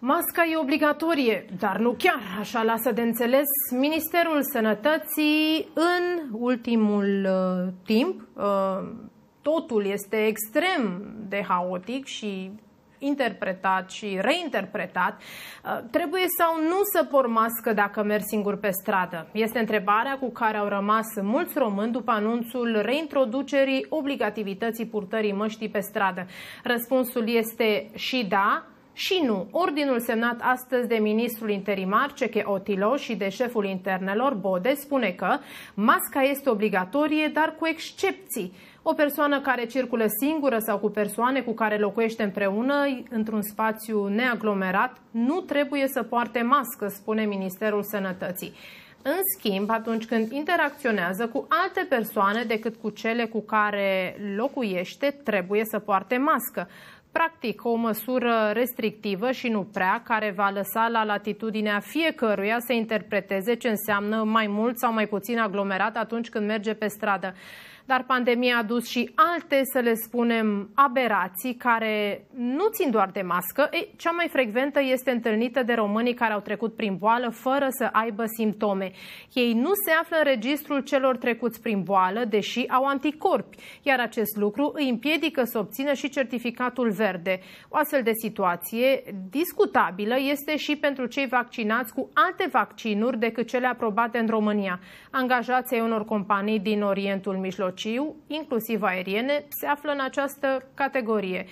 Masca e obligatorie, dar nu chiar, așa lasă de înțeles Ministerul Sănătății în ultimul uh, timp. Uh, totul este extrem de haotic și interpretat și reinterpretat. Uh, trebuie sau nu să por mască dacă mergi singur pe stradă? Este întrebarea cu care au rămas mulți români după anunțul reintroducerii obligativității purtării măștii pe stradă. Răspunsul este și da, și nu, ordinul semnat astăzi de ministrul interimar Ceche Otilo și de șeful internelor Bode spune că masca este obligatorie, dar cu excepții. O persoană care circulă singură sau cu persoane cu care locuiește împreună într-un spațiu neaglomerat nu trebuie să poarte mască, spune Ministerul Sănătății. În schimb, atunci când interacționează cu alte persoane decât cu cele cu care locuiește, trebuie să poarte mască. Practic, o măsură restrictivă și nu prea, care va lăsa la latitudinea fiecăruia să interpreteze ce înseamnă mai mult sau mai puțin aglomerat atunci când merge pe stradă dar pandemia a dus și alte, să le spunem, aberații care nu țin doar de mască. E, cea mai frecventă este întâlnită de românii care au trecut prin boală fără să aibă simptome. Ei nu se află în registrul celor trecuți prin boală, deși au anticorpi, iar acest lucru îi împiedică să obțină și certificatul verde. O astfel de situație discutabilă este și pentru cei vaccinați cu alte vaccinuri decât cele aprobate în România. Angajații unor companii din Orientul Mijlociu, inclusiv aeriene, se află în această categorie.